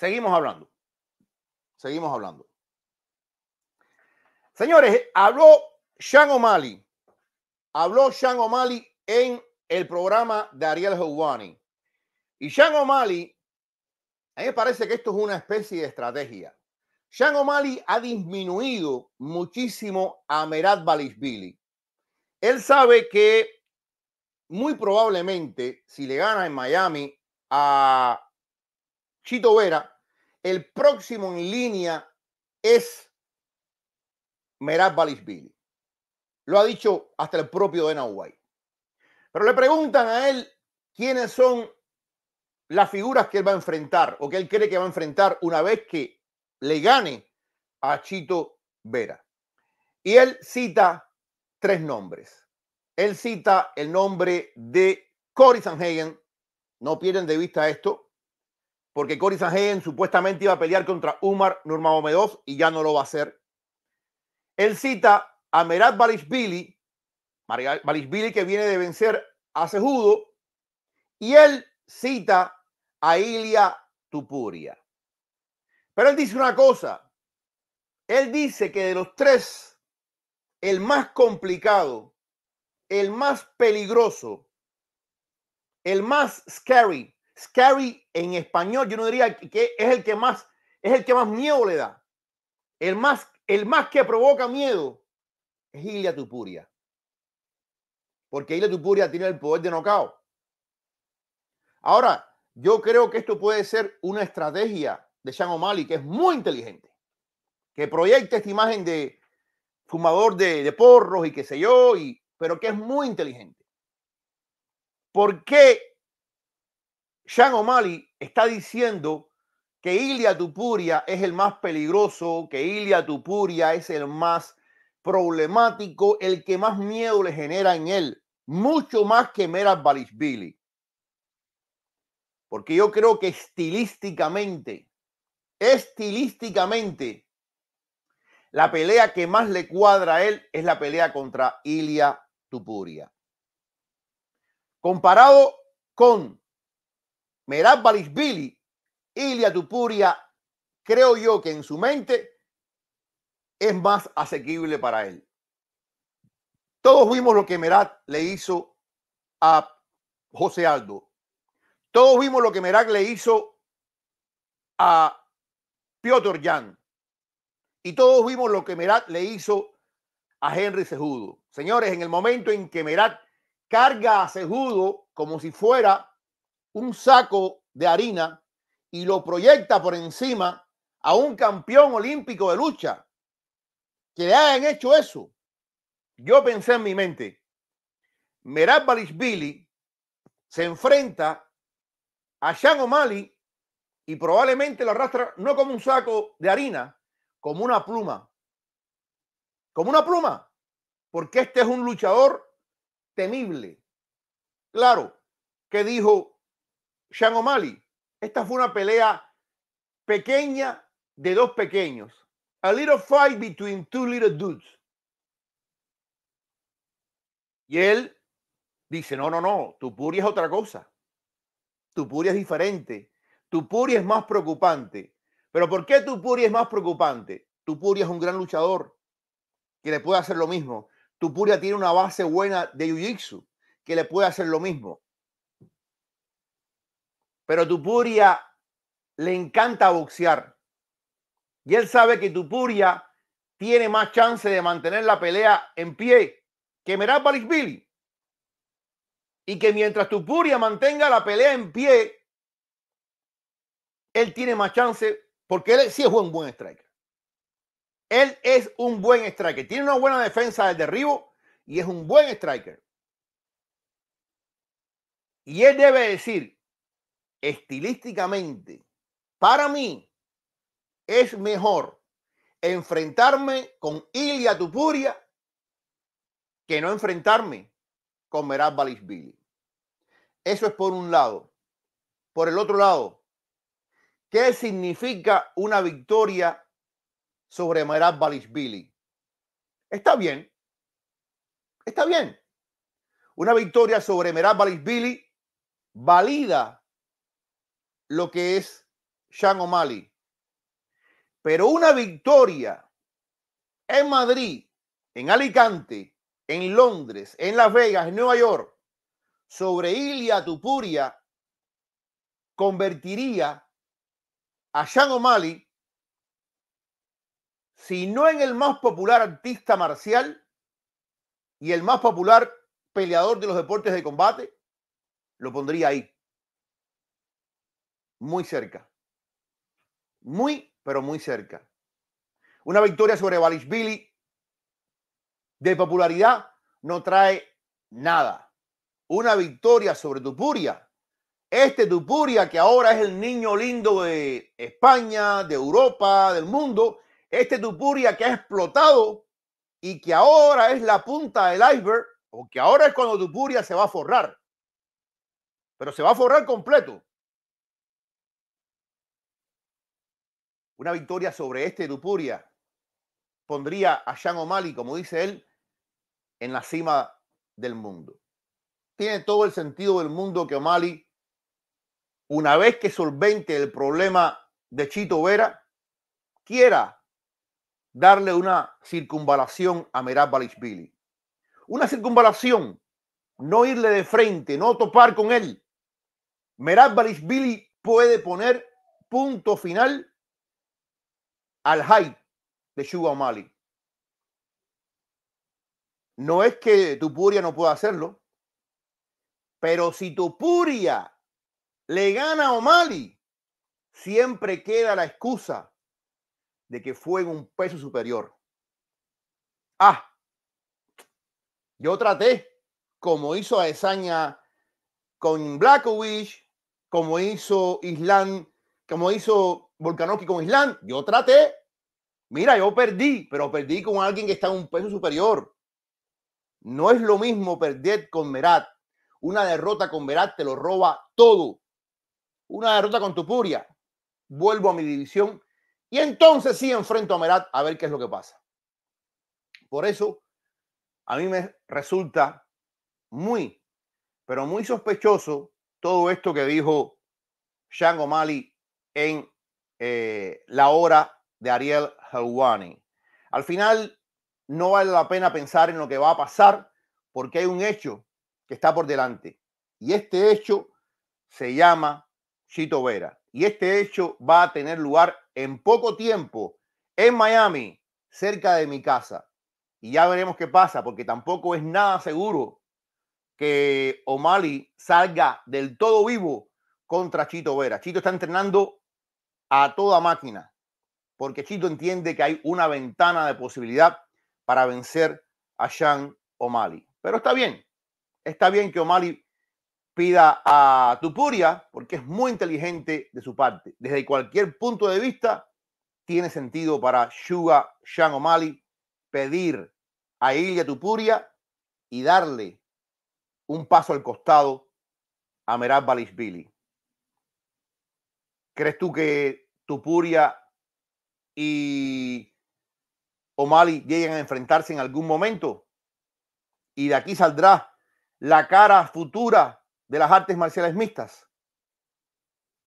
Seguimos hablando. Seguimos hablando. Señores, habló Sean O'Malley. Habló Sean O'Malley en el programa de Ariel Houwani. Y Sean O'Malley, a mí me parece que esto es una especie de estrategia. Sean O'Malley ha disminuido muchísimo a Merad Balisbili. Él sabe que muy probablemente, si le gana en Miami a Chito Vera, el próximo en línea es Meraz Balisbili. Lo ha dicho hasta el propio Dana White. Pero le preguntan a él quiénes son las figuras que él va a enfrentar o que él cree que va a enfrentar una vez que le gane a Chito Vera. Y él cita tres nombres. Él cita el nombre de Cory Sanhagen. No pierden de vista esto porque Cory Sanhagen supuestamente iba a pelear contra Umar Nurmagomedov y ya no lo va a hacer. Él cita a Merat Balishvili, Balisbili que viene de vencer a Sejudo, y él cita a Ilia Tupuria. Pero él dice una cosa, él dice que de los tres, el más complicado, el más peligroso, el más scary, Scary en español, yo no diría que es el que más, es el que más miedo le da. El más, el más que provoca miedo es Ilia Tupuria. Porque Ilia Tupuria tiene el poder de Nocao Ahora, yo creo que esto puede ser una estrategia de Sean O'Malley que es muy inteligente. Que proyecta esta imagen de fumador de, porros y qué sé yo, y, pero que es muy inteligente. ¿Por qué sean O'Malley está diciendo que Ilia Tupuria es el más peligroso, que Ilia Tupuria es el más problemático, el que más miedo le genera en él, mucho más que Meras Balishvili. Porque yo creo que estilísticamente, estilísticamente, la pelea que más le cuadra a él es la pelea contra Ilia Tupuria. Comparado con Merat Balisbili, Ilia Tupuria, creo yo que en su mente es más asequible para él. Todos vimos lo que Merat le hizo a José Aldo. Todos vimos lo que Merat le hizo a Piotr Jan. Y todos vimos lo que Merat le hizo a Henry Cejudo. Señores, en el momento en que Merat carga a Cejudo como si fuera un saco de harina y lo proyecta por encima a un campeón olímpico de lucha. Que le hayan hecho eso. Yo pensé en mi mente, Merab Balishvili se enfrenta a Sean O'Malley y probablemente lo arrastra no como un saco de harina, como una pluma. Como una pluma. Porque este es un luchador temible. Claro, que dijo sean O'Malley. Esta fue una pelea pequeña de dos pequeños. A little fight between two little dudes. Y él dice, no, no, no, tu es otra cosa. Tu es diferente. Tu es más preocupante. Pero ¿por qué tu es más preocupante? Tu es un gran luchador que le puede hacer lo mismo. Tu puria tiene una base buena de Jiu-Jitsu que le puede hacer lo mismo. Pero Tupuria le encanta boxear. Y él sabe que Tupuria tiene más chance de mantener la pelea en pie que Merab Billy. Y que mientras Tupuria mantenga la pelea en pie, él tiene más chance porque él sí es un buen striker. Él es un buen striker. Tiene una buena defensa del derribo y es un buen striker. Y él debe decir, estilísticamente, para mí, es mejor enfrentarme con Ilia Tupuria que no enfrentarme con Merab Balishvili. Eso es por un lado. Por el otro lado, ¿qué significa una victoria sobre Merab Balishvili? Está bien. Está bien. Una victoria sobre Merab Balishvili valida lo que es Sean O'Malley. Pero una victoria en Madrid, en Alicante, en Londres, en Las Vegas, en Nueva York, sobre Ilia Tupuria, convertiría a Sean O'Malley, si no en el más popular artista marcial y el más popular peleador de los deportes de combate, lo pondría ahí muy cerca. Muy, pero muy cerca. Una victoria sobre Billy de popularidad no trae nada. Una victoria sobre Tupuria. Este Tupuria, que ahora es el niño lindo de España, de Europa, del mundo, este Tupuria que ha explotado y que ahora es la punta del iceberg, o que ahora es cuando Tupuria se va a forrar. Pero se va a forrar completo. Una victoria sobre este Dupuria pondría a Sean O'Malley, como dice él, en la cima del mundo. Tiene todo el sentido del mundo que O'Malley, una vez que solvente el problema de Chito Vera, quiera darle una circunvalación a Merab Balishvili. Una circunvalación, no irle de frente, no topar con él. Merab Balishvili puede poner punto final al hype de Sugar O'Malley. No es que Tupuria no pueda hacerlo, pero si Tupuria le gana a O'Malley, siempre queda la excusa de que fue en un peso superior. Ah, yo traté, como hizo Aesaña con Blackowish, como hizo Island, como hizo Volkanovski con Island. Yo traté. Mira, yo perdí, pero perdí con alguien que está en un peso superior. No es lo mismo perder con Merat. Una derrota con Merat te lo roba todo. Una derrota con Tupuria. Vuelvo a mi división y entonces sí enfrento a Merat a ver qué es lo que pasa. Por eso a mí me resulta muy, pero muy sospechoso todo esto que dijo Shango O'Malley en eh, la hora de Ariel Helwani. Al final, no vale la pena pensar en lo que va a pasar porque hay un hecho que está por delante. Y este hecho se llama Chito Vera. Y este hecho va a tener lugar en poco tiempo en Miami, cerca de mi casa. Y ya veremos qué pasa, porque tampoco es nada seguro que O'Malley salga del todo vivo contra Chito Vera. Chito está entrenando a toda máquina, porque Chito entiende que hay una ventana de posibilidad para vencer a Sean O'Malley. Pero está bien, está bien que O'Malley pida a Tupuria, porque es muy inteligente de su parte. Desde cualquier punto de vista, tiene sentido para Shuga Sean O'Malley pedir a Ilya Tupuria y darle un paso al costado a Merab Balishvili. ¿Crees tú que Tupuria y O'Malley lleguen a enfrentarse en algún momento? Y de aquí saldrá la cara futura de las artes marciales mixtas.